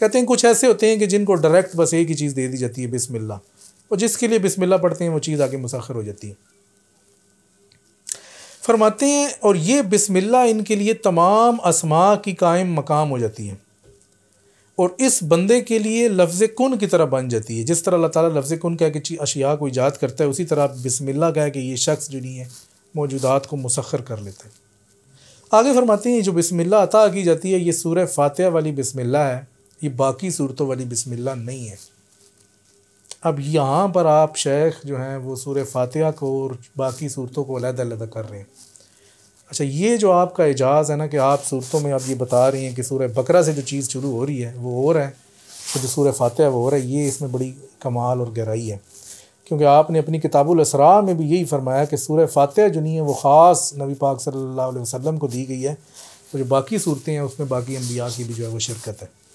कहते हैं कुछ ऐसे होते हैं कि जिनको डायरेक्ट बस एक ही चीज़ दे दी जाती है बिसमिल्ला और जिसके लिए बिसमिल्ला पढ़ते हैं वो चीज़ आगे मुसाखर हो जाती है फरमाते हैं और ये बिसमिल्ला इनके लिए तमाम असमा की कायम मकाम हो जाती है और इस बंदे के लिए लफ्ज़ कन की तरह बन जाती है जिस तरह अल्लाह ताला लफ्ज़ कन कह के अशिया को ईजाद करता है उसी तरह बिसमिल्ला कह के ये शख्स जो नहीं है मौजूदात को मुसखर कर लेते हैं आगे फरमाते हैं जो बिसमिल्ला अता की जाती है ये सूर्य फातह वाली बिसमिल्ला है ये बाकी सूरतों वाली बिस्मिल्ला नहीं है अब यहाँ पर आप शेख जो हैं वो सूर फातिहा को और बाकी सूरतों को अलग अलग कर रहे हैं अच्छा ये जो आपका एजाज़ है ना कि आप सूरतों में आप ये बता रही हैं कि सूर्य बकरा से जो चीज़ शुरू हो रही है वो और है तो जो सूर्य फातह वो और है ये इसमें बड़ी कमाल और गहराई है क्योंकि आपने अपनी किताबुल असरा में भी यही फरमाया कि सूर्य फातह जो नहीं है वो ख़ास नबी पाक सल्लल्लाहु अलैहि वसल्लम को दी गई है तो जो बाकी सूरतें हैं उसमें बाकी अम्बिया की भी जो है वो शिरकत है